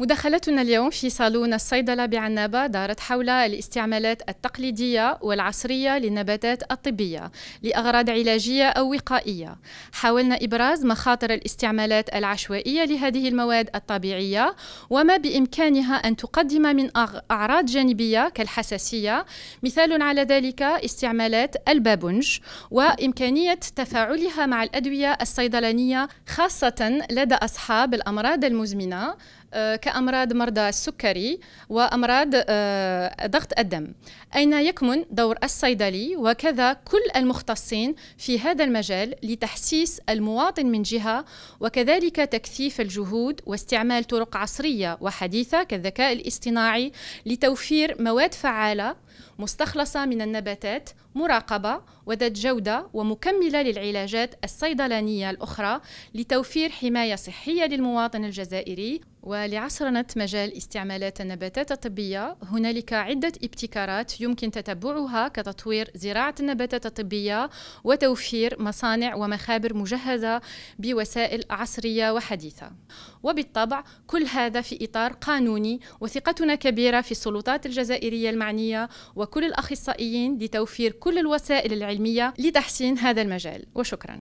مداخلتنا اليوم في صالون الصيدلة بعنابة دارت حول الاستعمالات التقليدية والعصرية للنباتات الطبية لأغراض علاجية أو وقائية. حاولنا إبراز مخاطر الاستعمالات العشوائية لهذه المواد الطبيعية وما بإمكانها أن تقدم من أعراض جانبية كالحساسية، مثال على ذلك استعمالات البابونج وإمكانية تفاعلها مع الأدوية الصيدلانية خاصة لدى أصحاب الأمراض المزمنة آه، كأمراض مرضى السكري وأمراض آه، ضغط الدم أين يكمن دور الصيدلي وكذا كل المختصين في هذا المجال لتحسيس المواطن من جهة وكذلك تكثيف الجهود واستعمال طرق عصرية وحديثة كالذكاء الاصطناعي لتوفير مواد فعالة مستخلصة من النباتات مراقبة وذات جودة ومكملة للعلاجات الصيدلانية الأخرى لتوفير حماية صحية للمواطن الجزائري ولعصرنة مجال استعمالات النباتات الطبية هنالك عدة ابتكارات يمكن تتبعها كتطوير زراعة النباتات الطبية وتوفير مصانع ومخابر مجهزة بوسائل عصرية وحديثة وبالطبع كل هذا في إطار قانوني وثقتنا كبيرة في السلطات الجزائرية المعنية وكل الأخصائيين لتوفير كل الوسائل العلمية لتحسين هذا المجال وشكرا